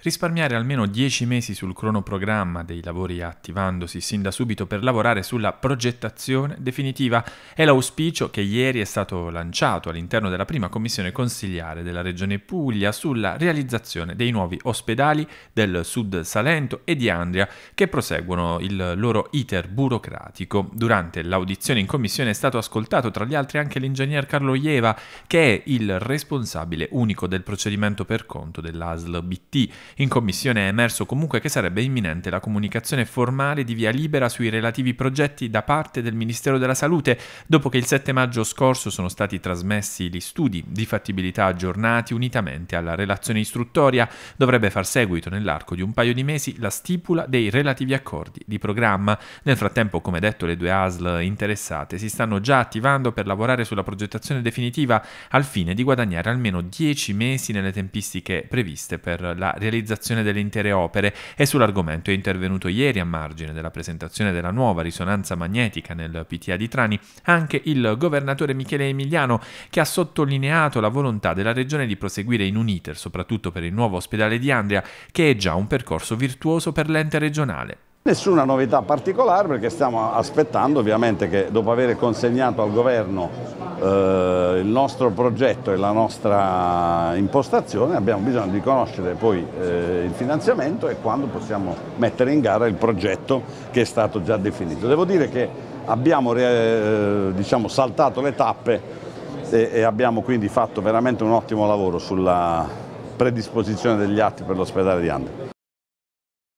risparmiare almeno 10 mesi sul cronoprogramma dei lavori attivandosi sin da subito per lavorare sulla progettazione definitiva è l'auspicio che ieri è stato lanciato all'interno della prima commissione consigliare della Regione Puglia sulla realizzazione dei nuovi ospedali del Sud Salento e di Andria che proseguono il loro iter burocratico. Durante l'audizione in commissione è stato ascoltato tra gli altri anche l'ingegner Carlo Ieva che è il responsabile unico del procedimento per conto dell'ASL BT in commissione è emerso comunque che sarebbe imminente la comunicazione formale di via libera sui relativi progetti da parte del Ministero della Salute, dopo che il 7 maggio scorso sono stati trasmessi gli studi di fattibilità aggiornati unitamente alla relazione istruttoria. Dovrebbe far seguito nell'arco di un paio di mesi la stipula dei relativi accordi di programma. Nel frattempo, come detto, le due ASL interessate si stanno già attivando per lavorare sulla progettazione definitiva al fine di guadagnare almeno 10 mesi nelle tempistiche previste per la realizzazione realizzazione delle intere opere e sull'argomento è intervenuto ieri a margine della presentazione della nuova risonanza magnetica nel PTA di Trani anche il governatore Michele Emiliano che ha sottolineato la volontà della regione di proseguire in un iter soprattutto per il nuovo ospedale di Andria che è già un percorso virtuoso per l'ente regionale. Nessuna novità particolare perché stiamo aspettando ovviamente che dopo aver consegnato al governo eh, il nostro progetto e la nostra impostazione abbiamo bisogno di conoscere poi eh, il finanziamento e quando possiamo mettere in gara il progetto che è stato già definito. Devo dire che abbiamo eh, diciamo, saltato le tappe e, e abbiamo quindi fatto veramente un ottimo lavoro sulla predisposizione degli atti per l'ospedale di Andria.